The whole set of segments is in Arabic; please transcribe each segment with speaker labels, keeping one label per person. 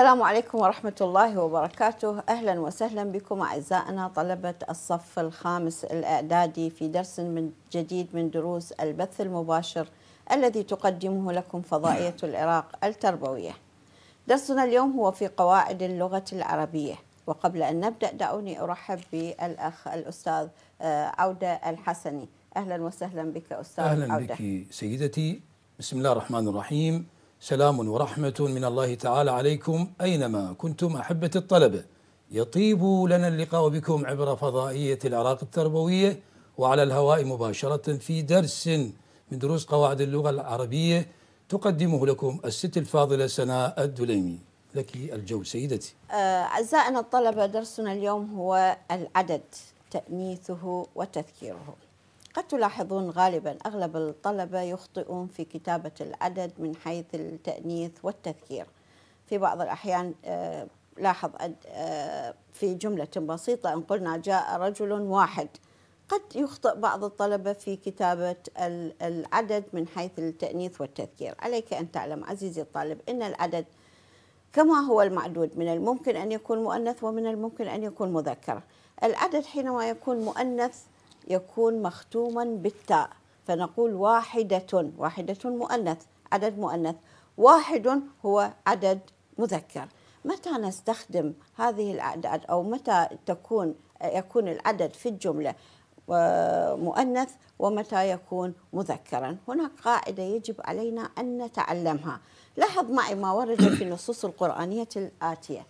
Speaker 1: السلام عليكم ورحمة الله وبركاته أهلا وسهلا بكم أعزائنا طلبة الصف الخامس الإعدادي في درس من جديد من دروس البث المباشر الذي تقدمه لكم فضائية العراق التربوية درسنا اليوم هو في قواعد اللغة العربية وقبل أن نبدأ دعوني أرحب بالأخ الأستاذ آه، عودة الحسني أهلا وسهلا بك أستاذ أهلا عودة أهلا
Speaker 2: بك سيدتي بسم الله الرحمن الرحيم سلام ورحمة من الله تعالى عليكم أينما كنتم أحبة الطلبة يطيب لنا اللقاء بكم عبر فضائية العراق التربوية وعلى الهواء مباشرة في درس من دروس قواعد اللغة العربية تقدمه لكم الست الفاضلة سناء الدليمي لك الجو سيدتي
Speaker 1: آه، أعزائنا الطلبة درسنا اليوم هو العدد تأنيثه وتذكيره قد تلاحظون غالبا أغلب الطلبة يخطئون في كتابة العدد من حيث التأنيث والتذكير في بعض الأحيان آه، لاحظ آه، في جملة بسيطة أن قلنا جاء رجل واحد قد يخطئ بعض الطلبة في كتابة العدد من حيث التأنيث والتذكير عليك أن تعلم عزيزي الطالب أن العدد كما هو المعدود من الممكن أن يكون مؤنث ومن الممكن أن يكون مذكر العدد حينما يكون مؤنث يكون مختوما بالتاء فنقول واحدة واحدة مؤنث عدد مؤنث واحد هو عدد مذكر متى نستخدم هذه الأعداد أو متى تكون يكون العدد في الجملة آه، مؤنث ومتى يكون مذكرا هناك قاعدة يجب علينا أن نتعلمها لاحظ معي ما ورد في النصوص القرآنية الآتية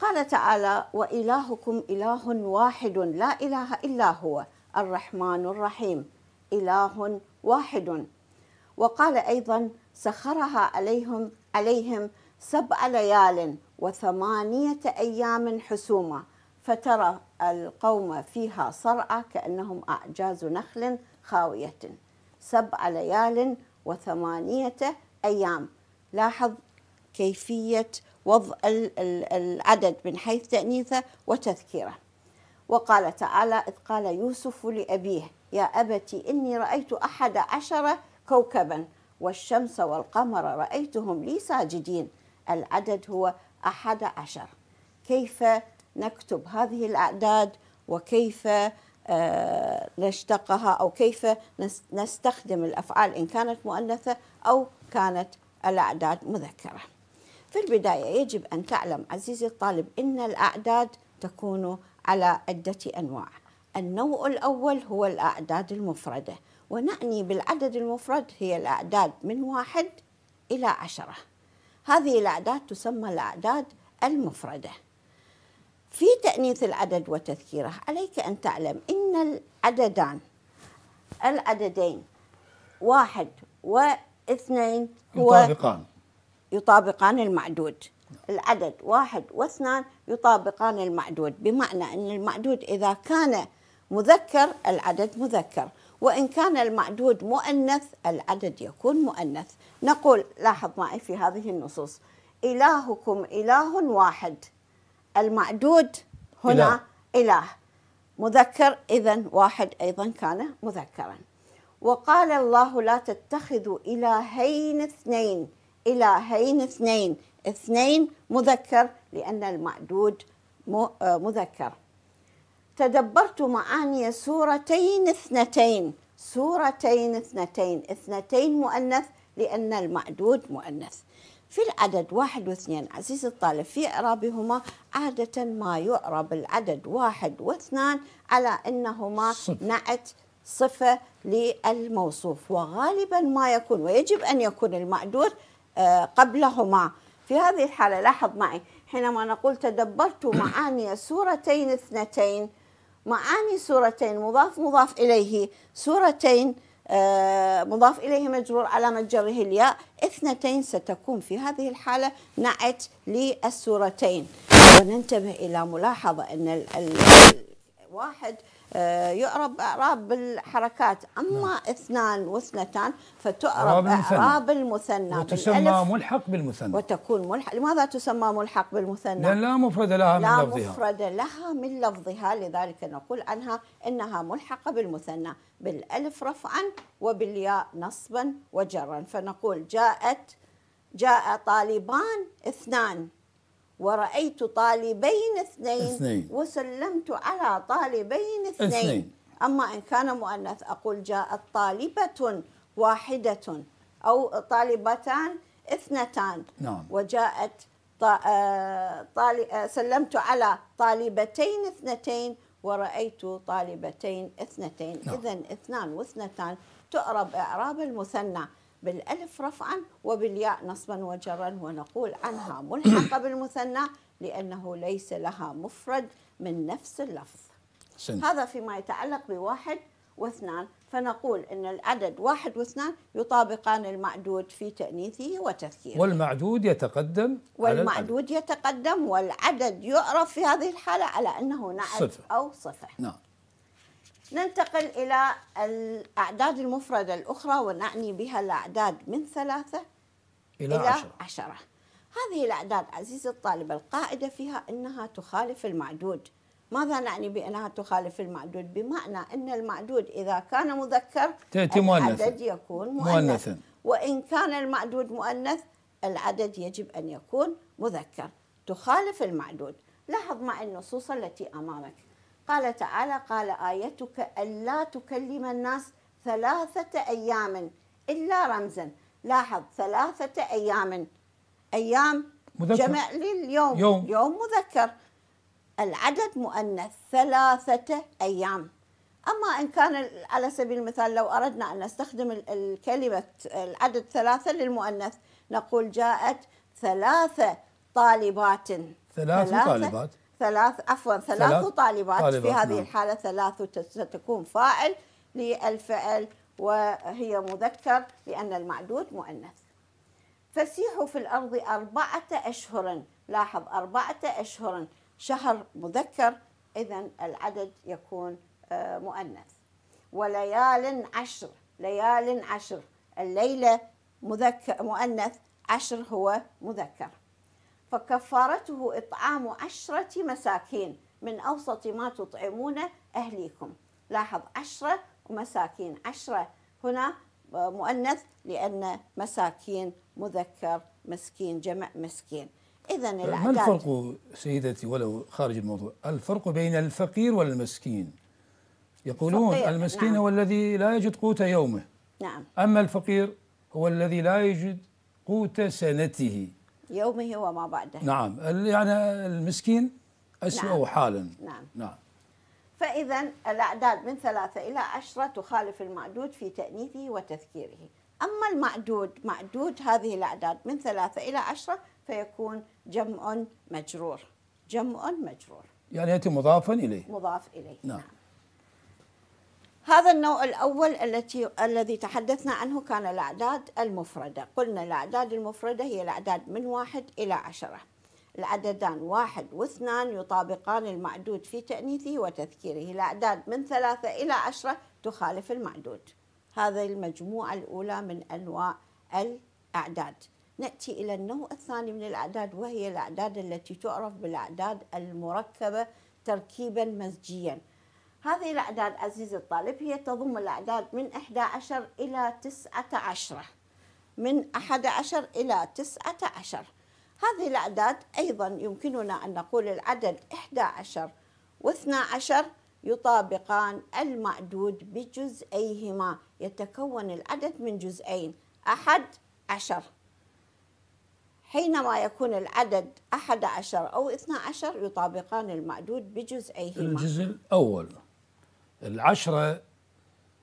Speaker 1: قال تعالى وإلهكم إله واحد لا إله إلا هو الرحمن الرحيم إله واحد وقال أيضا سخرها عليهم عليهم سبع ليال وثمانية أيام حسوما فترى القوم فيها صرعى كأنهم أعجاز نخل خاوية سبع ليال وثمانية أيام لاحظ كيفية وضع العدد من حيث تأنيثه وتذكيره وقال تعالى إذ قال يوسف لأبيه يا أبت إني رأيت أحد عشر كوكبا والشمس والقمر رأيتهم لي ساجدين العدد هو أحد عشر كيف نكتب هذه الأعداد وكيف آه، نشتقها أو كيف نستخدم الأفعال إن كانت مؤنثة أو كانت الأعداد مذكرة في البداية يجب أن تعلم عزيزي الطالب أن الأعداد تكون على عدة أنواع النوع الأول هو الأعداد المفردة ونعني بالعدد المفرد هي الأعداد من واحد إلى عشرة هذه الأعداد تسمى الأعداد المفردة في تأنيث العدد وتذكيره عليك أن تعلم إن العددان العددين واحد واثنين هو يطابقان يطابقان المعدود العدد واحد واثنان يطابقان المعدود بمعنى أن المعدود إذا كان مذكر العدد مذكر وإن كان المعدود مؤنث العدد يكون مؤنث نقول لاحظ معي في هذه النصوص إلهكم إله واحد المعدود هنا إله, إله. مذكر إذا واحد أيضا كان مذكرا وقال الله لا تتخذوا إلهين اثنين إلهين اثنين اثنين مذكر لأن المعدود آه، مذكر تدبرت معاني سورتين اثنتين سورتين اثنتين اثنتين مؤنث لأن المعدود مؤنث في العدد واحد واثنين عزيزي الطالب في إعرابهما عادة ما يعرب العدد واحد واثنان على أنهما صف. نعت صفة للموصوف وغالبا ما يكون ويجب أن يكون المعدود آه، قبلهما في هذه الحالة لاحظ معي حينما نقول تدبرت معاني سورتين اثنتين معاني سورتين مضاف مضاف إليه سورتين آه، مضاف إليه مجرور على مجره الياء اثنتين ستكون في هذه الحالة نعت للسورتين وننتبه إلى ملاحظة أن الواحد آه، يعرب اعراب الحركات اما نعم. اثنان واثنتان فتعرب اعراب المثنى وتسمى
Speaker 2: ملحق بالمثنى
Speaker 1: وتكون ملحق لماذا تسمى ملحق بالمثنى؟ لان لا
Speaker 2: مفرد لها لا من لفظها لا مفرد
Speaker 1: لها من لفظها لذلك نقول عنها انها ملحقه بالمثنى بالالف رفعا وبالياء نصبا وجرا فنقول جاءت جاء طالبان اثنان ورأيت طالبين اثنين, اثنين. وسلمت على طالبين اثنين, اثنين أما إن كان مؤنث أقول جاءت طالبة واحدة أو طالبتان اثنتان نعم. وجاءت آه، آه، سلمت على طالبتين اثنتين ورأيت طالبتين اثنتين نعم. إذا اثنان واثنتان تعرب إعراب المثنى بالألف رفعا وبالياء نصبا وجرا ونقول عنها ملحقة بالمثنى لأنه ليس لها مفرد من نفس اللفظ سنة. هذا فيما يتعلق بواحد واثنان فنقول أن العدد واحد واثنان يطابقان المعدود في تأنيثه وتذكيره
Speaker 2: والمعدود يتقدم والمعدود
Speaker 1: يتقدم والعدد يعرف في هذه الحالة على أنه نعت صفة. أو صفة نعم ننتقل إلى الأعداد المفردة الأخرى ونعني بها الأعداد من ثلاثة إلى, إلى عشرة. عشرة هذه الأعداد عزيزي الطالب القاعدة فيها أنها تخالف المعدود ماذا نعني بأنها تخالف المعدود بمعنى أن المعدود إذا كان مذكر تأتي مؤنثا العدد يكون مؤنثا وإن كان المعدود مؤنث العدد يجب أن يكون مذكر تخالف المعدود لاحظ معي النصوص التي أمامك قال تعالى قال آيتك ألا تكلم الناس ثلاثة أيام إلا رمزا لاحظ ثلاثة أيام أيام مذكر. جمع لليوم يوم. يوم مذكر العدد مؤنث ثلاثة أيام أما إن كان على سبيل المثال لو أردنا أن نستخدم الكلمة العدد ثلاثة للمؤنث نقول جاءت ثلاثة طالبات ثلاثة, ثلاثة طالبات ثلاث عفوا ثلاث, طالبات, طالبات في هذه نعم. الحالة ثلاث ستكون فاعل للفعل وهي مذكر لأن المعدود مؤنث فسيحوا في الأرض أربعة أشهر لاحظ أربعة أشهر شهر مذكر إذا العدد يكون آه، مؤنث وليال عشر ليال عشر الليلة مذكر مؤنث عشر هو مذكر فكفارته إطعام عشرة مساكين من أوسط ما تطعمون أهليكم لاحظ عشرة ومساكين عشرة هنا مؤنث لأن مساكين مذكر مسكين جمع مسكين إذا ما الفرق
Speaker 2: سيدتي ولو خارج الموضوع الفرق بين الفقير والمسكين يقولون المسكين نعم. هو الذي لا يجد قوت يومه نعم أما الفقير هو الذي لا يجد قوت سنته
Speaker 1: يومه وما بعده نعم
Speaker 2: يعني المسكين أسوأ نعم. حالا نعم نعم
Speaker 1: فإذا الأعداد من ثلاثة إلى عشرة تخالف المعدود في تأنيثه وتذكيره أما المعدود معدود هذه الأعداد من ثلاثة إلى عشرة فيكون جمع مجرور جمع مجرور
Speaker 2: يعني يأتي مضافا إليه
Speaker 1: مضاف إليه نعم, نعم. هذا النوع الأول التي الذي تحدثنا عنه كان الأعداد المفردة قلنا الأعداد المفردة هي الأعداد من واحد إلى عشرة العددان واحد واثنان يطابقان المعدود في تأنيثه وتذكيره الأعداد من ثلاثة إلى عشرة تخالف المعدود هذه المجموعة الأولى من أنواع الأعداد نأتي إلى النوع الثاني من الأعداد وهي الأعداد التي تعرف بالأعداد المركبة تركيبا مزجيا هذه الأعداد عزيزي الطالب هي تضم الأعداد من 11 إلى 19 من 11 إلى 19 هذه الأعداد أيضا يمكننا أن نقول العدد 11 و12 يطابقان المعدود بجزئيهما يتكون العدد من جزئين 11 حينما يكون العدد 11 أو 12 يطابقان المعدود بجزئيهما الجزء
Speaker 2: الأول العشرة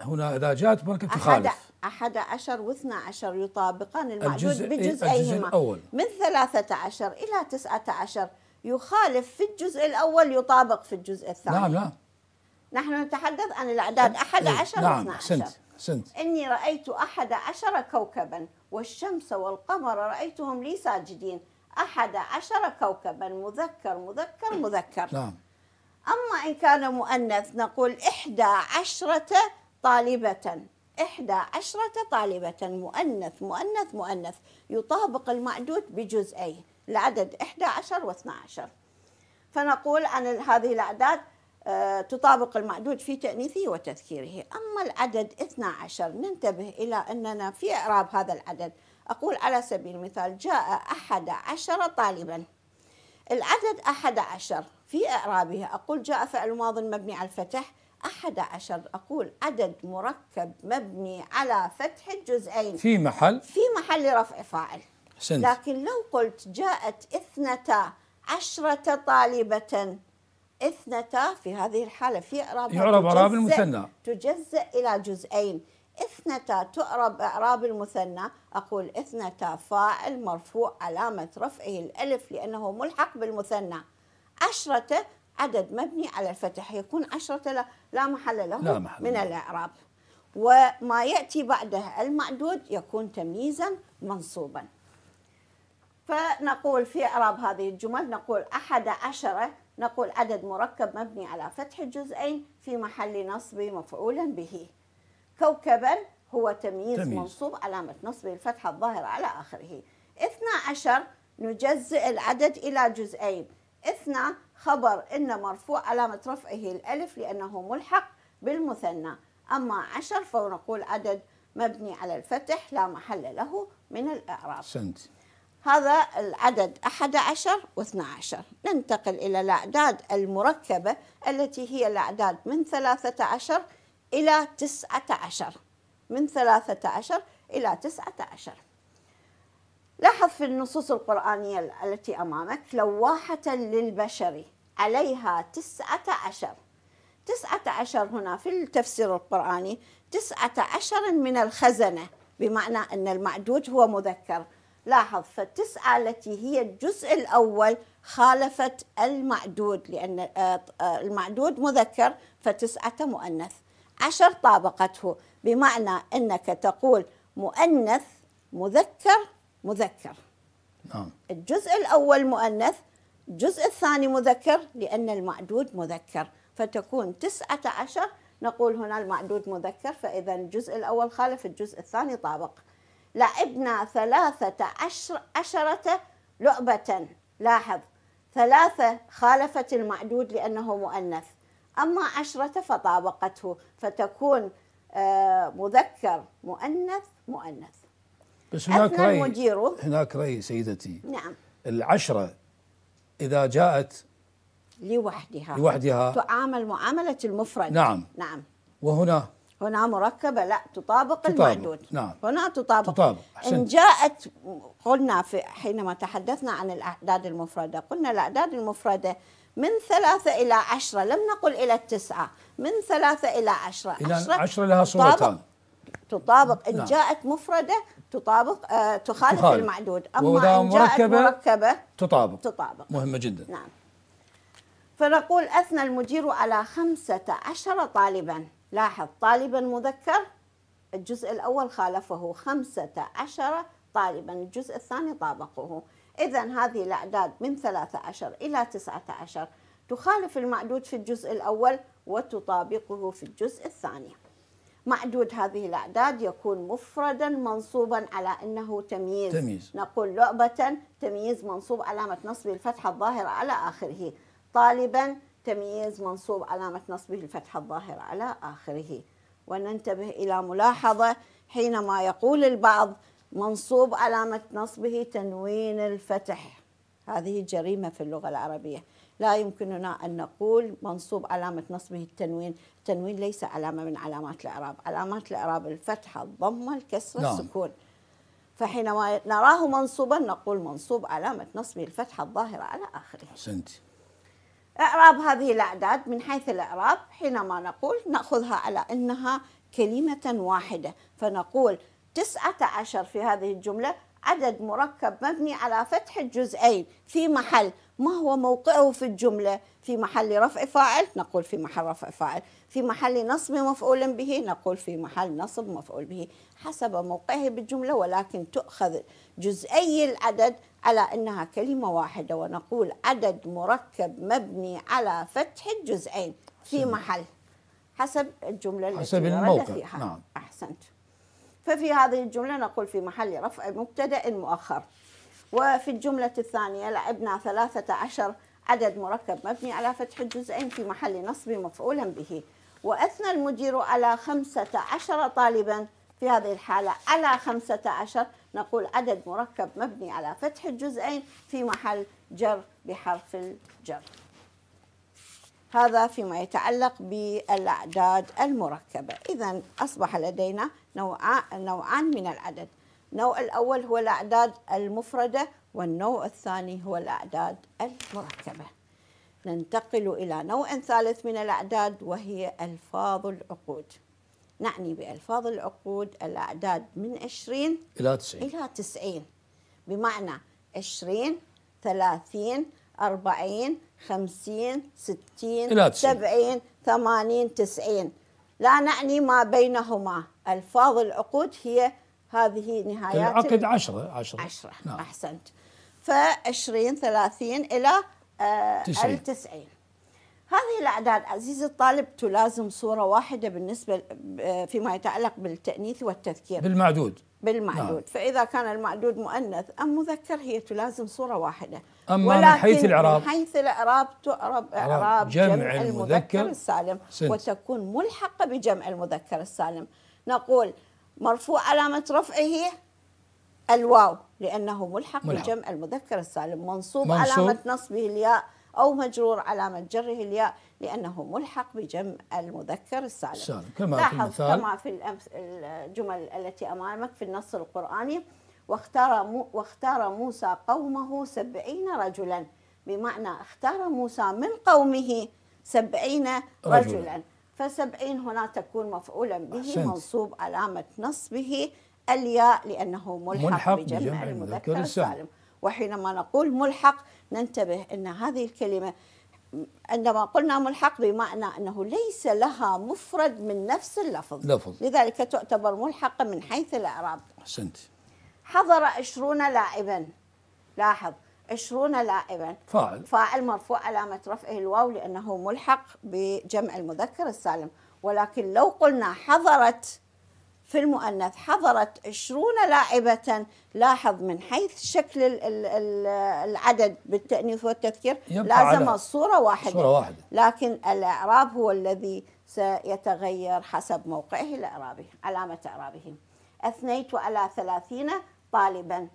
Speaker 2: هنا إذا جاءت مركب تخالف
Speaker 1: أحد عشر واثنى عشر يطابقان المعدود الجزء إيه؟ بجزئيهما الجزء الأول من ثلاثة عشر إلى تسعة عشر يخالف في الجزء الأول يطابق في الجزء الثاني نعم نعم نحن نتحدث عن الأعداد إيه، أحد إيه، عشر نعم أحسنت أحسنت إني رأيت أحد عشر كوكبا والشمس والقمر رأيتهم لي ساجدين أحد عشر كوكبا مذكر مذكر مذكر نعم أما إن كان مؤنث نقول إحدى عشرة طالبة إحدى عشرة طالبة مؤنث مؤنث مؤنث يطابق المعدود بجزئي العدد إحدى عشر واثنى عشر فنقول عن هذه الأعداد آه، تطابق المعدود في تأنيثه وتذكيره أما العدد 12 ننتبه إلى أننا في إعراب هذا العدد أقول على سبيل المثال جاء أحد عشر طالباً العدد أحد عشر في إعرابها أقول جاء فعل ماض مبني على الفتح أحد عشر أقول عدد مركب مبني على فتح الجزئين في محل في محل رفع فاعل سنت. لكن لو قلت جاءت اثنتا عشرة طالبة اثنتا في هذه الحالة في إعراب يعرب إعراب المثنى تجزأ إلى جزئين اثنتا تعرب إعراب المثنى أقول اثنتا فاعل مرفوع علامة رفعه الألف لأنه ملحق بالمثنى عشرة عدد مبني على الفتح يكون عشرة لا محل له لا محل من له. الإعراب وما يأتي بعده المعدود يكون تمييزا منصوبا فنقول في إعراب هذه الجمل نقول أحد عشرة نقول عدد مركب مبني على فتح الجزئين في محل نصب مفعولا به كوكبا هو تمييز, تمييز. منصوب علامة نصبه الفتحة الظاهرة على آخره اثنا عشر نجزئ العدد إلى جزئين اثنا خبر إن مرفوع علامة رفعه الألف لأنه ملحق بالمثنى أما عشر فنقول عدد مبني على الفتح لا محل له من الإعراب سنت. هذا العدد 11 و12 ننتقل إلى الأعداد المركبة التي هي الأعداد من 13 إلى تسعة عشر من ثلاثة عشر إلى تسعة عشر لاحظ في النصوص القرآنية التي أمامك لواحة للبشر عليها تسعة عشر تسعة عشر هنا في التفسير القرآني تسعة عشر من الخزنة بمعنى أن المعدود هو مذكر لاحظ فالتسعة التي هي الجزء الأول خالفت المعدود لأن آه، آه، المعدود مذكر فتسعة مؤنث عشر طابقته بمعنى أنك تقول مؤنث مذكر مذكر نعم الجزء الأول مؤنث الجزء الثاني مذكر لأن المعدود مذكر فتكون تسعة عشر نقول هنا المعدود مذكر فإذا الجزء الأول خالف الجزء الثاني طابق لعبنا ثلاثة عشر عشرة لعبة لاحظ ثلاثة خالفت المعدود لأنه مؤنث أما عشرة فطابقته فتكون آه، مذكر مؤنث مؤنث
Speaker 2: بس هناك رأي هناك رأي سيدتي نعم العشرة إذا جاءت
Speaker 1: لوحدها لوحدها تعامل معاملة المفرد نعم نعم وهنا هنا مركبة لا تطابق, تطابق المعدود نعم هنا تطابق, تطابق إن جاءت قلنا في حينما تحدثنا عن الأعداد المفردة قلنا الأعداد المفردة من ثلاثة إلى عشرة لم نقل إلى التسعة من ثلاثة إلى عشرة إلى عشرة, عشرة لها صورتان تطابق إن نعم. جاءت مفردة تطابق آه تخالف, تخالف المعدود أما إن جاءت مركبة, مركبة
Speaker 2: تطابق تطابق مهمة جدا نعم
Speaker 1: فنقول أثنى المدير على خمسة عشر طالبا لاحظ طالبا مذكر الجزء الأول خالفه خمسة عشر طالبا الجزء الثاني طابقه إذا هذه الأعداد من 13 إلى 19 تخالف المعدود في الجزء الأول وتطابقه في الجزء الثاني معدود هذه الأعداد يكون مفردا منصوبا على أنه تمييز, تمييز. نقول لعبة تمييز منصوب علامة نصبه الفتحة الظاهرة على آخره طالبا تمييز منصوب علامة نصبه الفتحة الظاهرة على آخره وننتبه إلى ملاحظة حينما يقول البعض منصوب علامة نصبه تنوين الفتح هذه جريمة في اللغة العربية لا يمكننا أن نقول منصوب علامة نصبه التنوين التنوين ليس علامة من علامات الإعراب علامات الإعراب الفتحة الضمة الكسرة نعم. السكون فحينما نراه منصوبا نقول منصوب علامة نصبه الفتحة الظاهرة على آخره أحسنت إعراب هذه الأعداد من حيث الإعراب حينما نقول نأخذها على أنها كلمة واحدة فنقول تسعة عشر في هذه الجملة عدد مركب مبني على فتح الجزئين في محل ما هو موقعه في الجملة في محل رفع فاعل نقول في محل رفع فاعل في محل نصب مفعول به نقول في محل نصب مفعول به حسب موقعه بالجملة ولكن تؤخذ جزئي العدد على أنها كلمة واحدة ونقول عدد مركب مبني على فتح الجزئين في محل حسب الجملة التي حسب الموقع فيها نعم. أحسنت ففي هذه الجملة نقول في محل رفع مبتدأ مؤخر وفي الجملة الثانية لعبنا ثلاثة عشر عدد مركب مبني على فتح الجزئين في محل نصب مفعولا به وأثنى المدير على خمسة عشر طالبا في هذه الحالة على خمسة عشر نقول عدد مركب مبني على فتح الجزئين في محل جر بحرف الجر هذا فيما يتعلق بالأعداد المركبة إذا أصبح لدينا نوع نوعان من العدد النوع الأول هو الأعداد المفردة والنوع الثاني هو الأعداد المركبة ننتقل إلى نوع ثالث من الأعداد وهي ألفاظ العقود نعني بألفاظ العقود الأعداد من 20
Speaker 2: إلى 90 إلى
Speaker 1: 90 بمعنى 20 30 40 50 60 70 80 90 لا نعني ما بينهما ألفاظ العقود هي هذه نهايات العقد 10 10 10 أحسنت ف 20 30 إلى 90 آه، 90 هذه الأعداد عزيزي الطالب تلازم صورة واحدة بالنسبة آه، فيما يتعلق بالتأنيث والتذكير بالمعدود بالمعدود نعم. فإذا كان المعدود مؤنث أم مذكر هي تلازم صورة واحدة أما من حيث الإعراب من حيث الإعراب تعرب إعراب جمع, جمع المذكر السالم سنت. وتكون ملحقة بجمع المذكر السالم نقول مرفوع علامة رفعه الواو لأنه ملحق, ملحق. بجمع المذكر السالم منصوب, منصوب علامة نصبه الياء أو مجرور علامة جره الياء لأنه ملحق بجمع المذكر السالم, السالم. كما لاحظ في كما في الجمل التي أمامك في النص القرآني واختار, واختار موسى قومه سبعين رجلا بمعنى اختار موسى من قومه سبعين رجلا, رجلا. فسبعين هنا تكون مفعولا به أحسنت. منصوب علامة نصبه الياء لأنه ملحق, ملحق بجمع, بجمع المذكر السالم, السالم. وحينما نقول ملحق ننتبه أن هذه الكلمة عندما قلنا ملحق بمعنى أنه ليس لها مفرد من نفس اللفظ لفظ. لذلك تعتبر ملحقة من حيث الإعراب أحسنت حضر عشرون لاعبا لاحظ عشرون لاعبا فاعل فاعل مرفوع علامة رفعه الواو لأنه ملحق بجمع المذكر السالم ولكن لو قلنا حضرت في المؤنث حضرت 20 لاعبة لاحظ من حيث شكل العدد بالتأنيث والتكثير لازم الصورة واحدة, صورة واحدة لكن الإعراب هو الذي سيتغير حسب موقعه الإعرابي علامة إعرابه أثنيت على ثلاثين طالبا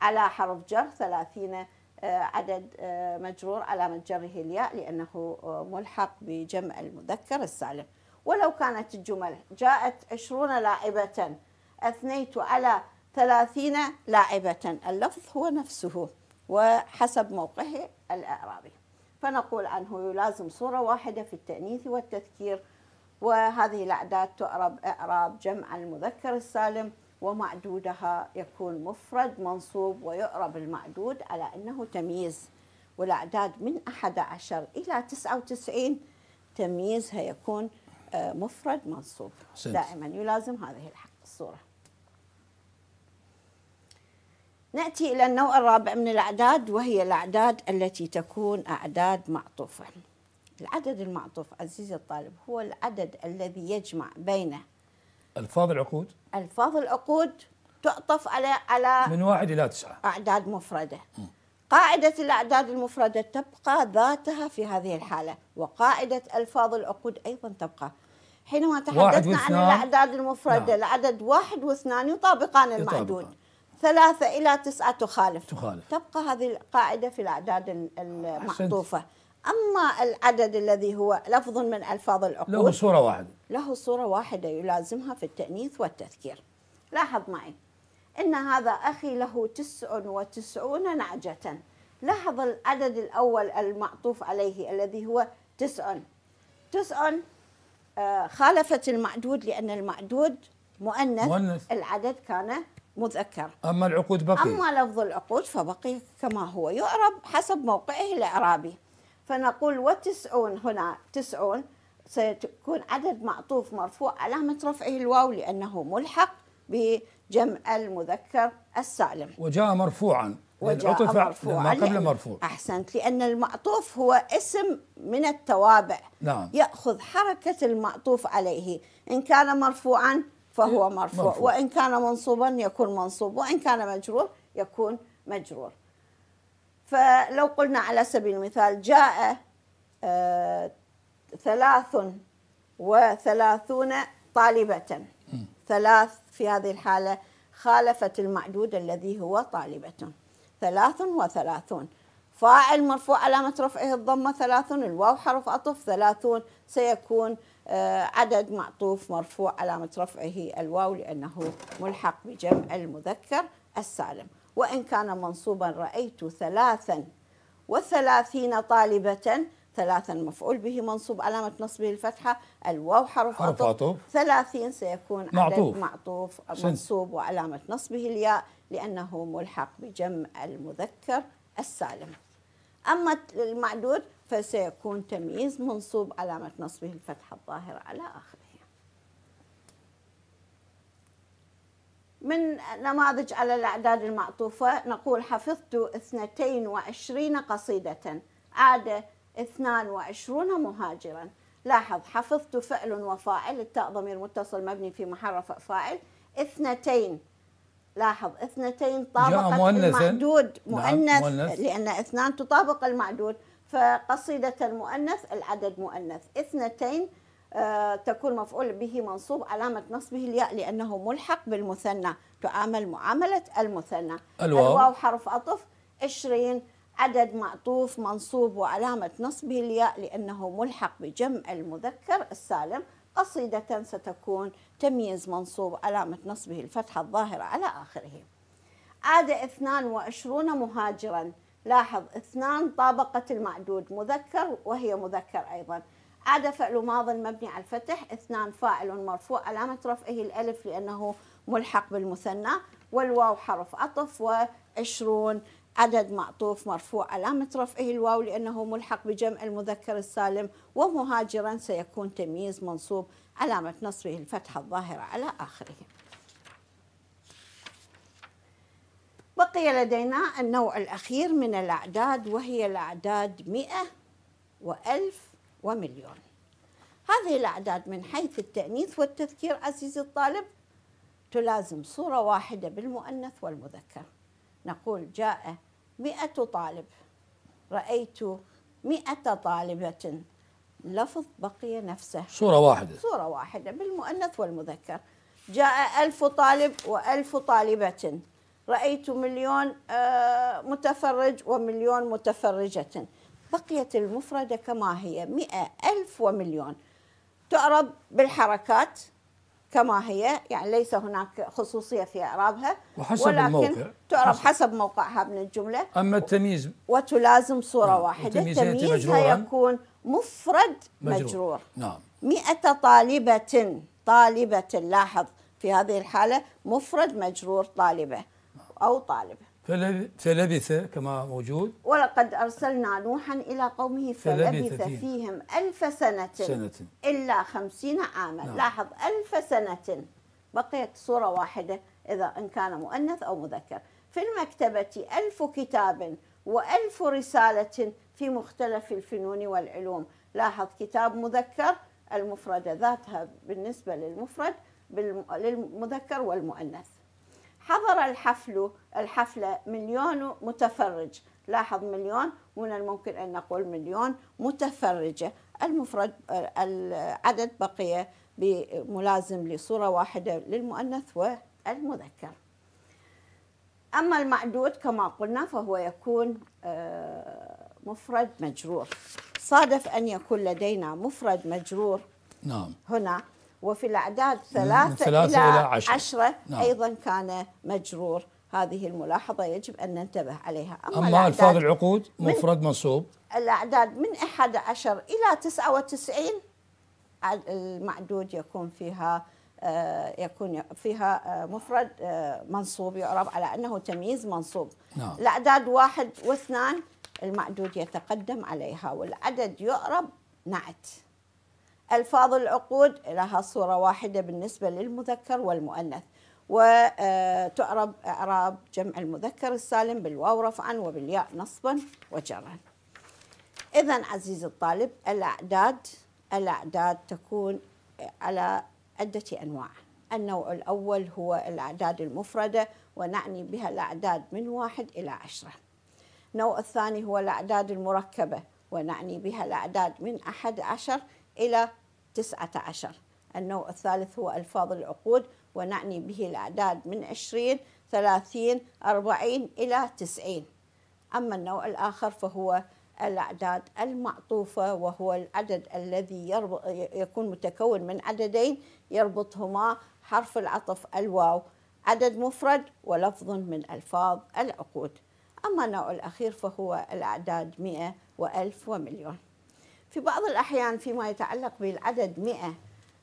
Speaker 1: على حرف جر ثلاثين آه، عدد آه، مجرور علامة جره الياء لأنه آه، ملحق بجمع المذكر السالم ولو كانت الجمل جاءت عشرون لاعبة أثنيت على ثلاثين لاعبة اللفظ هو نفسه وحسب موقعه الإعرابي فنقول عنه يلازم صورة واحدة في التأنيث والتذكير وهذه الأعداد تعرب إعراب جمع المذكر السالم ومعدودها يكون مفرد منصوب ويعرب المعدود على أنه تمييز والأعداد من 11 إلى 99 تمييزها يكون مفرد منصوب دائما يلازم هذه الصورة نأتي إلى النوع الرابع من الأعداد وهي الأعداد التي تكون أعداد معطوفة العدد المعطوف عزيزي الطالب هو العدد الذي يجمع بين ألفاظ العقود ألفاظ العقود تعطف على على من واحد إلى تسعة أعداد مفردة م. قاعدة الأعداد المفردة تبقى ذاتها في هذه الحالة وقاعدة ألفاظ العقود أيضا تبقى حينما تحدثنا عن الأعداد المفردة نعم. العدد واحد واثنان يطابقان المعدود ثلاثة إلى تسعة تخالف. تخالف تبقى هذه القاعدة في الأعداد المعطوفة أما العدد الذي هو لفظ من ألفاظ العقود له صورة واحدة له صورة واحدة يلازمها في التأنيث والتذكير لاحظ معي إن هذا أخي له تسع وتسعون نعجة لاحظ العدد الأول المعطوف عليه الذي هو تسع تسع آه، خالفت المعدود لأن المعدود مؤنث, مؤنث. العدد كان مذكر
Speaker 2: أما العقود بقي أما
Speaker 1: لفظ العقود فبقي كما هو يعرب حسب موقعه الإعرابي فنقول وتسعون هنا تسعون سيكون عدد معطوف مرفوع علامة رفعه الواو لأنه ملحق جمع المذكر السالم
Speaker 2: وجاء مرفوعا يعني وجاء عطف مرفوعا ما قبل مرفوع
Speaker 1: احسنت لان المعطوف هو اسم من التوابع نعم ياخذ حركه المعطوف عليه ان كان مرفوعا فهو إيه، مرفوع, مرفوع. وان كان منصوبا يكون منصوب وان كان مجرور يكون مجرور فلو قلنا على سبيل المثال جاء آه ثلاث وثلاثون طالبة ثلاث في هذه الحالة خالفت المعدود الذي هو طالبة ثلاث وثلاثون فاعل مرفوع علامة رفعه الضمة ثلاثون الواو حرف عطف ثلاثون سيكون آه، عدد معطوف مرفوع علامة رفعه الواو لأنه ملحق بجمع المذكر السالم وإن كان منصوبا رأيت ثلاثا وثلاثين طالبة ثلاثا مفعول به منصوب علامة نصبه الفتحة الواو حرف, عطف ثلاثين سيكون معطوف معطوف منصوب وعلامة نصبه الياء لأنه ملحق بجمع المذكر السالم أما المعدود فسيكون تمييز منصوب علامة نصبه الفتحة الظاهرة على آخره من نماذج على الأعداد المعطوفة نقول حفظت 22 قصيدة عادة 22 مهاجرا لاحظ حفظت فعل وفاعل التاء ضمير متصل مبني في محرف فاعل اثنتين لاحظ اثنتين طابقت المعدود نعم، مؤنث لأن اثنان تطابق المعدود فقصيدة المؤنث العدد مؤنث اثنتين آه تكون مفعول به منصوب علامة نصبه الياء لأنه ملحق بالمثنى تعامل معاملة المثنى الواو, الواو حرف عطف 20 عدد معطوف منصوب وعلامة نصبه الياء لأنه ملحق بجمع المذكر السالم قصيدة ستكون تمييز منصوب علامة نصبه الفتحة الظاهرة على آخره عاد 22 مهاجرا لاحظ اثنان طابقة المعدود مذكر وهي مذكر أيضا عاد فعل ماض مبني على الفتح اثنان فاعل مرفوع علامة رفعه الألف لأنه ملحق بالمثنى والواو حرف عطف وعشرون عدد معطوف مرفوع علامة رفعه الواو لأنه ملحق بجمع المذكر السالم ومهاجرا سيكون تمييز منصوب علامة نصبه الفتحة الظاهرة على آخره بقي لدينا النوع الأخير من الأعداد وهي الأعداد مئة وألف ومليون هذه الأعداد من حيث التأنيث والتذكير عزيزي الطالب تلازم صورة واحدة بالمؤنث والمذكر نقول جاء مئة طالب رأيت مئة طالبة لفظ بقي نفسه صورة واحدة صورة واحدة بالمؤنث والمذكر جاء ألف طالب وألف طالبة رأيت مليون آه، متفرج ومليون متفرجة بقيت المفردة كما هي مئة ألف ومليون تعرب بالحركات كما هي يعني ليس هناك خصوصية في إعرابها وحسب ولكن الموقع. تعرف حسب, حسب موقعها من الجملة أما التمييز وتلازم صورة نعم. واحدة تمييزها يكون مفرد مجرور, مجرور. نعم مئة طالبة طالبة لاحظ في هذه الحالة مفرد مجرور طالبة أو طالبة
Speaker 2: فلبث كما موجود
Speaker 1: ولقد أرسلنا نوحا إلى قومه فلبث فيهم ألف سنة, سنة إلا خمسين عاما نعم. لاحظ ألف سنة بقيت صورة واحدة إذا إن كان مؤنث أو مذكر في المكتبة ألف كتاب وألف رسالة في مختلف الفنون والعلوم لاحظ كتاب مذكر المفردة ذاتها بالنسبة للمفرد للمذكر والمؤنث حضر الحفل الحفلة مليون متفرج لاحظ مليون من الممكن أن نقول مليون متفرجة المفرد العدد بقي ملازم لصورة واحدة للمؤنث والمذكر أما المعدود كما قلنا فهو يكون آه، مفرد مجرور صادف أن يكون لدينا مفرد مجرور نعم هنا وفي الأعداد نعم، ثلاثة, ثلاثة إلى, إلى عشرة, عشرة نعم. أيضا كان مجرور هذه الملاحظة يجب أن ننتبه عليها أما, أما ألفاظ
Speaker 2: العقود مفرد من منصوب
Speaker 1: الأعداد من 11 إلى 99 المعدود يكون فيها آه، يكون فيها آه، مفرد آه، منصوب يعرب على أنه تمييز منصوب نعم. الأعداد واحد واثنان المعدود يتقدم عليها والعدد يعرب نعت ألفاظ العقود لها صورة واحدة بالنسبة للمذكر والمؤنث وتعرب إعراب جمع المذكر السالم بالواو رفعا وبالياء نصبا وجرا إذا عزيزي الطالب الأعداد الأعداد تكون على عدة أنواع النوع الأول هو الأعداد المفردة ونعني بها الأعداد من واحد إلى عشرة النوع الثاني هو الأعداد المركبة ونعني بها الأعداد من أحد عشر إلى تسعة عشر النوع الثالث هو ألفاظ العقود ونعني به الأعداد من عشرين ثلاثين أربعين إلى تسعين أما النوع الآخر فهو الأعداد المعطوفة وهو العدد الذي يربط يكون متكون من عددين يربطهما حرف العطف الواو عدد مفرد ولفظ من ألفاظ العقود أما النوع الأخير فهو الأعداد مئة وألف ومليون في بعض الأحيان فيما يتعلق بالعدد 100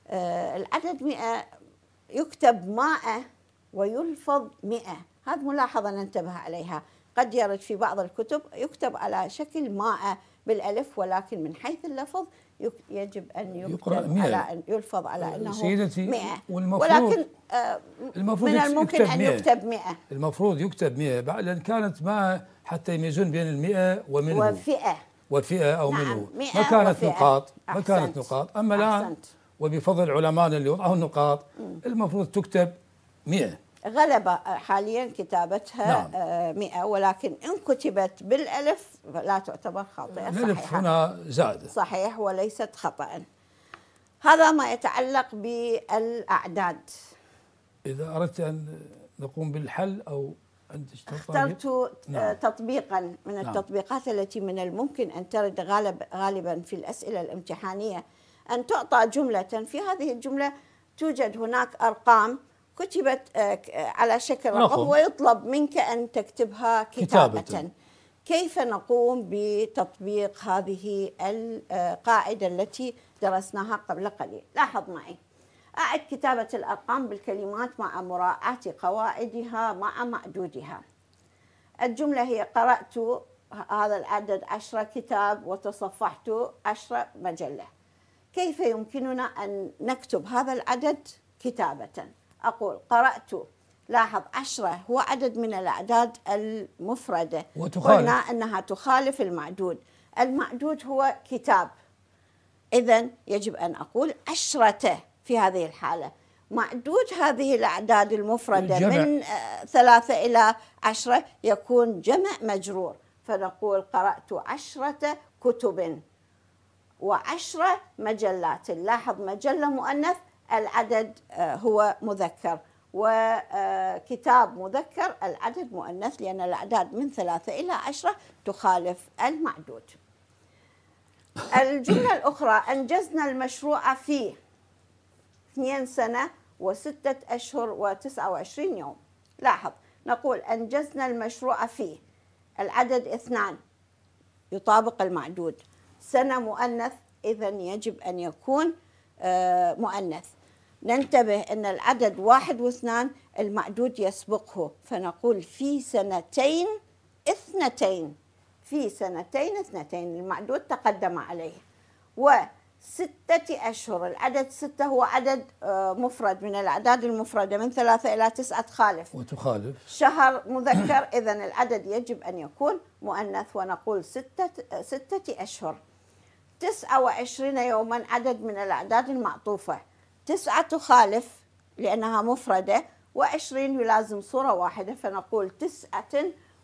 Speaker 1: آه، العدد 100 يكتب مائة ويلفظ 100 هذه ملاحظة ننتبه عليها قد يرد في بعض الكتب يكتب على شكل مائة بالألف ولكن من حيث اللفظ يجب أن يقرأ مئة. على أن يلفظ على آه، أنه سيدتي 100 ولكن آه، المفروض من الممكن أن يكتب 100
Speaker 2: المفروض يكتب 100 لأن كانت ما حتى يميزون بين المئة ومنه وفئة وفئة أو نعم منه ما كانت نقاط ما كانت نقاط أما الآن وبفضل علماء اللي وضعوا النقاط المفروض تكتب 100
Speaker 1: غلب حاليا كتابتها نعم. 100 آه، ولكن ان كتبت بالالف لا تعتبر خاطئه الالف صحيحة.
Speaker 2: هنا زاد
Speaker 1: صحيح وليست خطا هذا ما يتعلق بالاعداد
Speaker 2: اذا اردت ان نقوم بالحل او اخترت آه، نعم.
Speaker 1: تطبيقا من نعم. التطبيقات التي من الممكن أن ترد غالب غالبا في الأسئلة الامتحانية أن تعطى جملة في هذه الجملة توجد هناك أرقام كتبت آه، آه، على شكل رقم ويطلب منك أن تكتبها كتابة, كتابة. كيف نقوم بتطبيق هذه القاعدة التي درسناها قبل قليل لاحظ معي أعد كتابة الأرقام بالكلمات مع مراعاة قواعدها مع معدودها الجملة هي قرأت هذا العدد عشرة كتاب وتصفحت عشرة مجلة كيف يمكننا أن نكتب هذا العدد كتابة أقول قرأت لاحظ عشرة هو عدد من الأعداد المفردة وتخالف قلنا أنها تخالف المعدود المعدود هو كتاب إذا يجب أن أقول عشرته في هذه الحالة معدود هذه الأعداد المفردة الجمع. من آه، ثلاثة إلى عشرة يكون جمع مجرور فنقول قرأت عشرة كتب وعشرة مجلات لاحظ مجلة مؤنث العدد آه، هو مذكر وكتاب آه، مذكر العدد مؤنث لأن الأعداد من ثلاثة إلى عشرة تخالف المعدود الجملة الأخرى أنجزنا المشروع فيه 2 سنة وستة أشهر و و29 يوم لاحظ نقول أنجزنا المشروع فيه العدد اثنان يطابق المعدود سنة مؤنث إذا يجب أن يكون آه، مؤنث ننتبه أن العدد واحد واثنان المعدود يسبقه فنقول في سنتين اثنتين في سنتين اثنتين المعدود تقدم عليه ستة أشهر العدد ستة هو عدد آه، مفرد من الأعداد المفردة من ثلاثة إلى تسعة تخالف
Speaker 2: وتخالف
Speaker 1: شهر مذكر إذا العدد يجب أن يكون مؤنث ونقول ستة, ستة أشهر تسعة وعشرين يوما عدد من الأعداد المعطوفة تسعة تخالف لأنها مفردة وعشرين يلازم صورة واحدة فنقول تسعة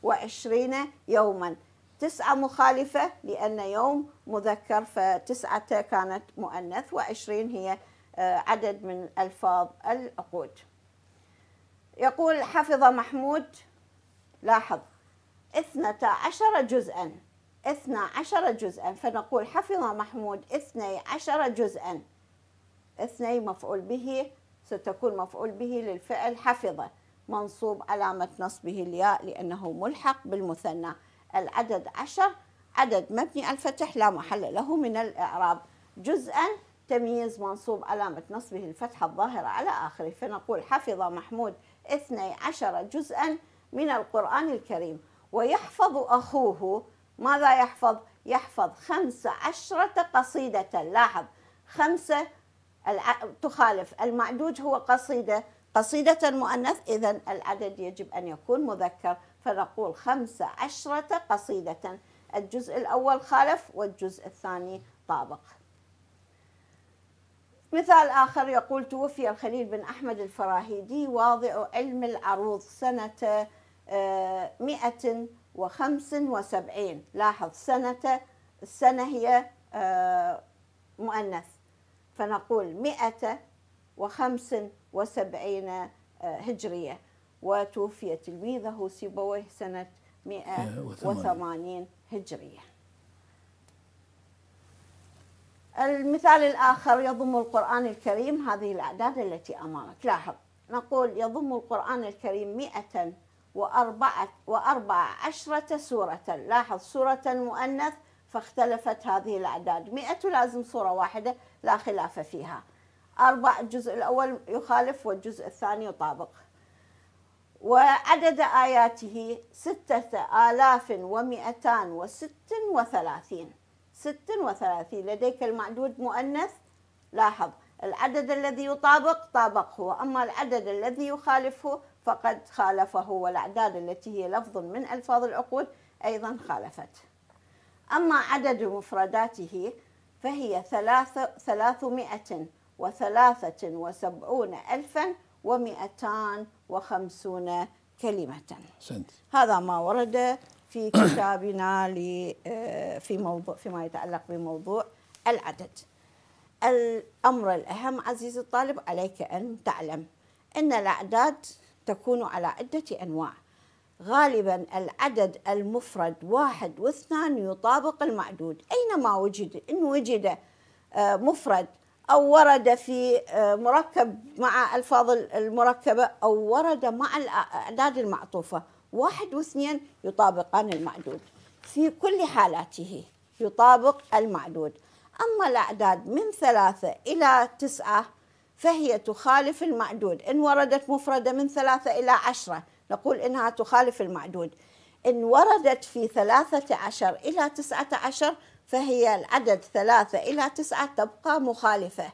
Speaker 1: وعشرين يوما تسعة مخالفة لأن يوم مذكر فتسعة كانت مؤنث وعشرين هي آه، عدد من ألفاظ العقود يقول حفظ محمود لاحظ اثنتا عشر جزءا اثنا عشر جزءا فنقول حفظ محمود اثني عشر جزءا اثني مفعول به ستكون مفعول به للفعل حفظ منصوب علامة نصبه الياء لأنه ملحق بالمثنى العدد عشر عدد مبني الفتح لا محل له من الإعراب جزءا تمييز منصوب علامة نصبه الفتحة الظاهرة على آخره فنقول حفظ محمود اثني عشر جزءا من القرآن الكريم ويحفظ أخوه ماذا يحفظ؟ يحفظ خمس عشرة قصيدة لاحظ خمسة تخالف المعدود هو قصيدة قصيدة المؤنث إذا العدد يجب أن يكون مذكر فنقول خمسة عشرة قصيدة الجزء الأول خالف والجزء الثاني طابق مثال آخر يقول توفي الخليل بن أحمد الفراهيدي واضع علم العروض سنة 175 آه، لاحظ سنة السنة هي آه، مؤنث فنقول 175 آه، هجرية وتوفي تلميذه سيبويه سنة 180 هجرية المثال الآخر يضم القرآن الكريم هذه الأعداد التي أمامك لاحظ نقول يضم القرآن الكريم 104 عشرة سورة لاحظ سورة مؤنث فاختلفت هذه الأعداد 100 لازم سورة واحدة لا خلاف فيها أربع الجزء الأول يخالف والجزء الثاني يطابق وعدد آياته ستة آلاف ومئتان وست وثلاثين ست وثلاثين لديك المعدود مؤنث لاحظ العدد الذي يطابق طابقه أما العدد الذي يخالفه فقد خالفه والأعداد التي هي لفظ من ألفاظ العقود أيضا خالفت أما عدد مفرداته فهي ثلاث ثلاثمائة وثلاثة وسبعون ألفا ومئتان وخمسون كلمة سنت. هذا ما ورد في كتابنا آه، في موضوع فيما يتعلق بموضوع العدد الأمر الأهم عزيزي الطالب عليك أن تعلم أن الأعداد تكون على عدة أنواع غالبا العدد المفرد واحد واثنان يطابق المعدود أينما وجد إن وجد آه، مفرد أو ورد في آه، مركب مع ألفاظ المركبة أو ورد مع الأعداد المعطوفة واحد واثنين يطابقان المعدود في كل حالاته يطابق المعدود أما الأعداد من ثلاثة إلى تسعة فهي تخالف المعدود إن وردت مفردة من ثلاثة إلى عشرة نقول إنها تخالف المعدود إن وردت في ثلاثة عشر إلى تسعة عشر فهي العدد ثلاثة إلى تسعة تبقى مخالفة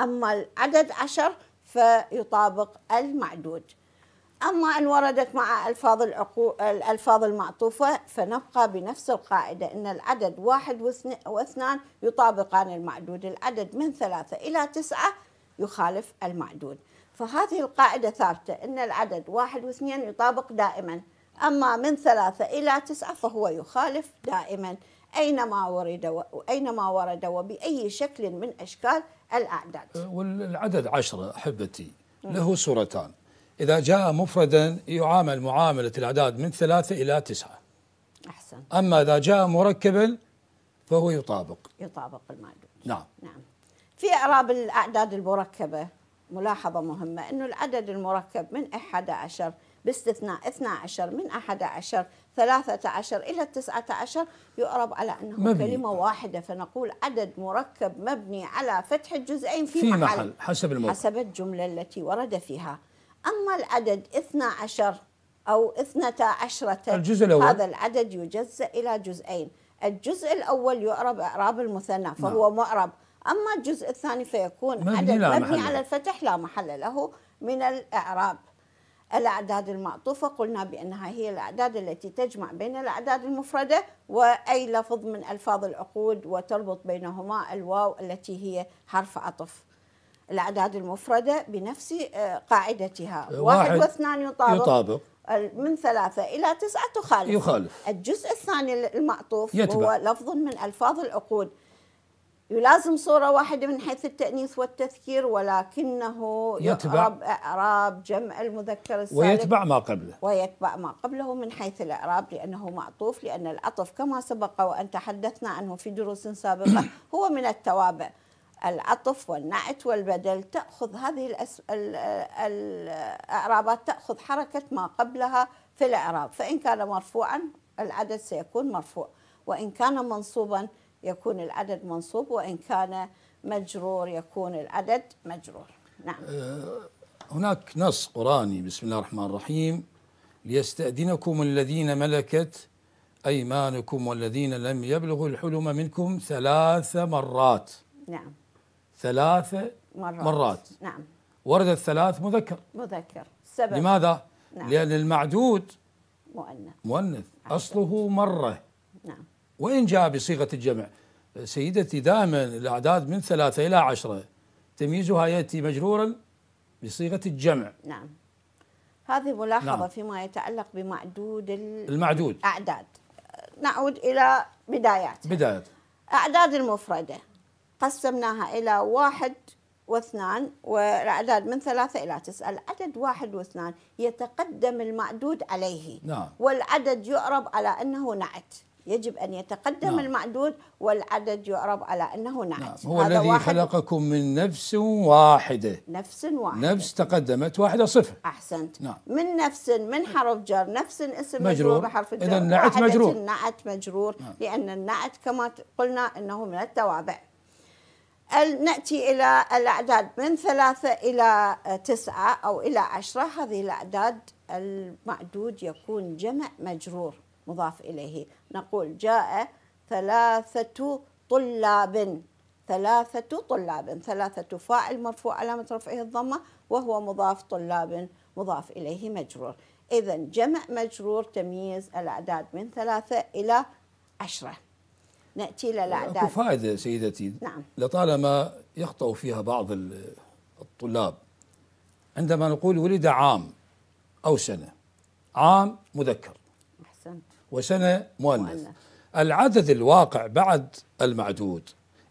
Speaker 1: أما العدد عشر فيطابق المعدود أما إن وردت مع ألفاظ, العقو... الألفاظ المعطوفة فنبقى بنفس القاعدة أن العدد واحد واثنان يطابقان المعدود العدد من ثلاثة إلى تسعة يخالف المعدود فهذه القاعدة ثابتة أن العدد واحد واثنين يطابق دائما أما من ثلاثة إلى تسعة فهو يخالف دائما أينما ورد وأينما ورد وبأي شكل من أشكال الأعداد
Speaker 2: أه، والعدد عشرة أحبتي له صورتان إذا جاء مفردا يعامل معاملة الأعداد من ثلاثة إلى تسعة أحسن أما إذا جاء مركبا فهو يطابق
Speaker 1: يطابق المعدود نعم نعم في إعراب الأعداد المركبة ملاحظة مهمة أنه العدد المركب من 11 باستثناء 12 من 11 ثلاثة عشر إلى التسعة عشر يؤرب على أنه مبني. كلمة واحدة فنقول عدد مركب مبني على فتح الجزئين في, في محل, محل
Speaker 2: حسب حسب
Speaker 1: الجملة التي ورد فيها أما العدد 12 أو 12 الجزء الأول هذا العدد يجزأ إلى جزئين الجزء الأول يعرب إعراب المثنى فهو نعم. معرب أما الجزء الثاني فيكون مبني عدد مبني على الفتح لا محل له من الإعراب الأعداد المعطوفة قلنا بأنها هي الأعداد التي تجمع بين الأعداد المفردة وأي لفظ من ألفاظ العقود وتربط بينهما الواو التي هي حرف عطف الأعداد المفردة بنفس آه، قاعدتها واحد, واحد واثنان يطابق, يطابق من ثلاثة إلى تسعة تخالف يخالف الجزء الثاني المعطوف يتبع. هو لفظ من ألفاظ العقود يلازم صورة واحدة من حيث التأنيث والتذكير ولكنه يتبع إعراب جمع المذكر السالم ويتبع ما قبله ويتبع ما قبله من حيث الإعراب لأنه معطوف لأن العطف كما سبق وأن تحدثنا عنه في دروس سابقة هو من التوابع العطف والنعت والبدل تأخذ هذه الأس... ال... الأعرابات تأخذ حركة ما قبلها في الإعراب فإن كان مرفوعا العدد سيكون مرفوع وإن كان منصوبا يكون العدد منصوب وإن كان مجرور يكون العدد مجرور نعم
Speaker 2: آه، هناك نص قرآني بسم الله الرحمن الرحيم ليستأذنكم الذين ملكت أيمانكم والذين لم يبلغوا الحلم منكم ثلاث مرات نعم ثلاث مرات, مرات. نعم ورد الثلاث مذكر
Speaker 1: مذكر سبب لماذا؟ نعم. لأن
Speaker 2: المعدود مؤنث مؤنث أصله مرة وإن جاء بصيغة الجمع سيدتي دائما الأعداد من ثلاثة إلى عشرة تمييزها يأتي مجرورا بصيغة الجمع
Speaker 1: نعم هذه ملاحظة نعم. فيما يتعلق بمعدود المعدود أعداد نعود إلى بدايات بدايات أعداد المفردة قسمناها إلى واحد واثنان والأعداد من ثلاثة إلى تسعة العدد واحد واثنان يتقدم المعدود عليه نعم. والعدد يعرب على أنه نعت يجب أن يتقدم نعم. المعدود والعدد يعرب على أنه نعت نعم هو الذي واحد
Speaker 2: خلقكم من نفس واحدة
Speaker 1: نفس واحدة
Speaker 2: نفس تقدمت واحدة صفر
Speaker 1: أحسنت نعم. من نفس من حرف جر نفس اسم مجرور بحرف الجر إذا النعت مجرور النعت مجرور نعم. لأن النعت كما قلنا أنه من التوابع نأتي إلى الأعداد من ثلاثة إلى تسعة أو إلى عشرة هذه الأعداد المعدود يكون جمع مجرور مضاف إليه نقول جاء ثلاثة طلاب ثلاثة طلاب ثلاثة فاعل مرفوع علامة رفعه الضمة وهو مضاف طلاب مضاف إليه مجرور إذا جمع مجرور تمييز الأعداد من ثلاثة إلى عشرة نأتي للأعداد أكو فائدة سيدتي نعم
Speaker 2: لطالما يخطأ فيها بعض الطلاب عندما نقول ولد عام أو سنة عام مذكر وسنة مؤنث, مؤنث. العدد الواقع بعد المعدود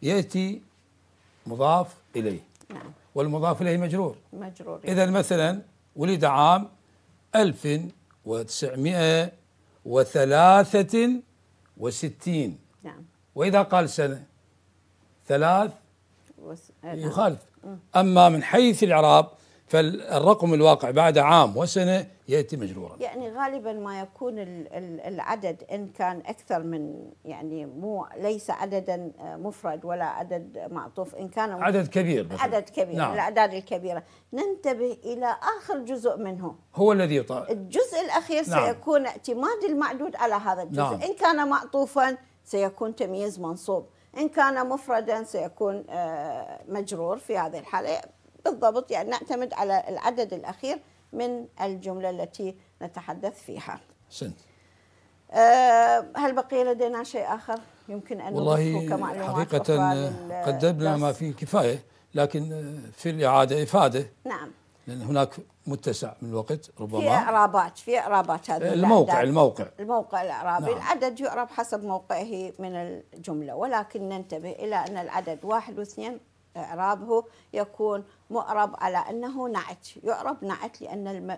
Speaker 2: يأتي مضاف إليه نعم. والمضاف إليه مجرور
Speaker 1: مجرور إذا
Speaker 2: مثلا ولد عام 1963 نعم وإذا قال سنة ثلاث وس... آه، نعم. يخالف أما من حيث الإعراب فالرقم الواقع بعد عام وسنة يأتي مجرورا
Speaker 1: يعني غالبا ما يكون العدد إن كان أكثر من يعني مو ليس عددا آه، مفرد ولا عدد معطوف إن كان عدد كبير مثلا. عدد كبير نعم. الأعداد الكبيرة ننتبه إلى آخر جزء منه
Speaker 2: هو الذي يطلع
Speaker 1: الجزء الأخير نعم. سيكون اعتماد المعدود على هذا الجزء نعم. إن كان معطوفا سيكون تمييز منصوب إن كان مفردا سيكون آه، مجرور في هذه الحالة بالضبط يعني نعتمد على العدد الأخير من الجملة التي نتحدث فيها سنت. آه، هل بقي لدينا شيء آخر يمكن أن والله حقيقة قدمنا ما فيه
Speaker 2: كفاية لكن في الإعادة إفادة نعم لأن هناك متسع من الوقت ربما في
Speaker 1: إعرابات في إعرابات هذا الموقع الأعداد. الموقع الموقع الإعرابي نعم. العدد يعرب حسب موقعه من الجملة ولكن ننتبه إلى أن العدد واحد واثنين إعرابه يكون مؤرب على أنه نعت يعرب نعت لأن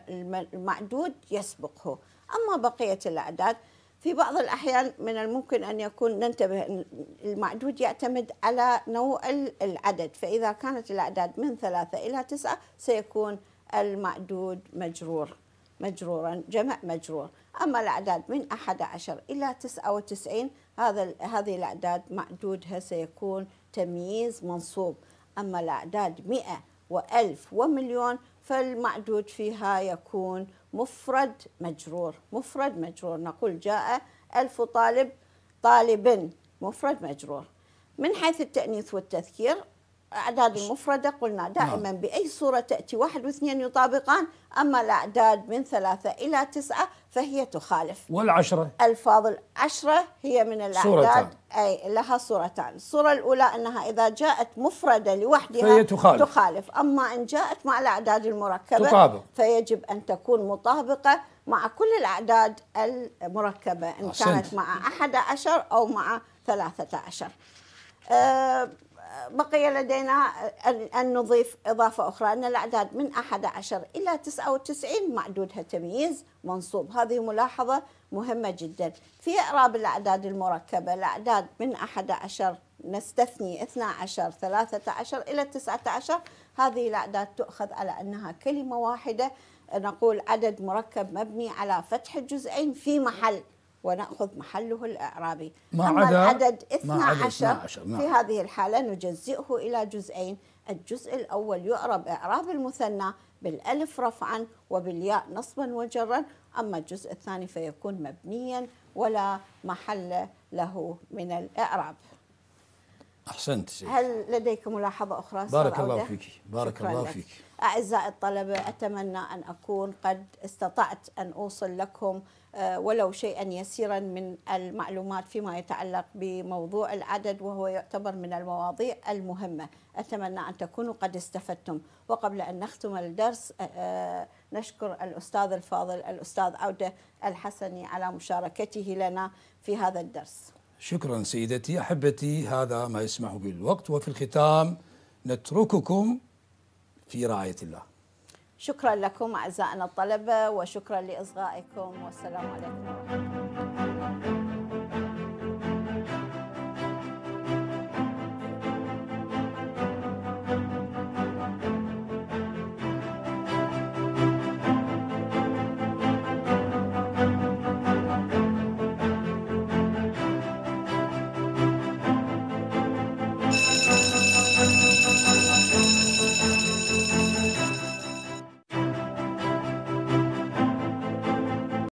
Speaker 1: المعدود يسبقه أما بقية الأعداد في بعض الأحيان من الممكن أن يكون ننتبه المعدود يعتمد على نوع العدد فإذا كانت الأعداد من ثلاثة إلى تسعة سيكون المعدود مجرور مجرورا جمع مجرور أما الأعداد من 11 إلى 99 هذا هذه الأعداد معدودها سيكون تمييز منصوب أما الأعداد 100 وألف ومليون فالمعدود فيها يكون مفرد مجرور مفرد مجرور نقول جاء ألف طالب طالب مفرد مجرور من حيث التأنيث والتذكير أعداد المفردة قلنا دائما نعم. بأي صورة تأتي واحد واثنين يطابقان أما الأعداد من ثلاثة إلى تسعة فهي تخالف والعشرة ألفاظ العشرة هي من الأعداد صورتان. أي لها صورتان الصورة الأولى أنها إذا جاءت مفردة لوحدها فهي تخالف. تخالف أما إن جاءت مع الأعداد المركبة تطابق. فيجب أن تكون مطابقة مع كل الأعداد المركبة إن أحسنت. كانت مع أحد عشر أو مع ثلاثة عشر أه بقي لدينا أن نضيف إضافة أخرى أن الأعداد من 11 إلى 99 معدودها تمييز منصوب هذه ملاحظة مهمة جدا في إعراب الأعداد المركبة الأعداد من 11 نستثني 12 13 إلى 19 هذه الأعداد تؤخذ على أنها كلمة واحدة نقول عدد مركب مبني على فتح الجزئين في محل ونأخذ محله الإعرابي ما أما عدا العدد 12 نعم. في هذه الحالة نجزئه إلى جزئين الجزء الأول يعرب إعراب المثنى بالألف رفعا وبالياء نصبا وجرا أما الجزء الثاني فيكون مبنيا ولا محل له من الإعراب
Speaker 2: أحسنت سيدي
Speaker 1: هل لديك ملاحظة أخرى بارك الله فيك بارك الله فيك أعزائي الطلبة أتمنى أن أكون قد استطعت أن أوصل لكم آه، ولو شيئا يسيرا من المعلومات فيما يتعلق بموضوع العدد وهو يعتبر من المواضيع المهمة أتمنى أن تكونوا قد استفدتم وقبل أن نختم الدرس آه، آه، نشكر الأستاذ الفاضل الأستاذ عودة الحسني على مشاركته لنا في هذا الدرس
Speaker 2: شكرا سيدتي أحبتي هذا ما يسمح بالوقت وفي الختام نترككم في رعاية الله
Speaker 1: شكرا لكم أعزائنا الطلبة وشكرا لإصغائكم والسلام عليكم ورحمة الله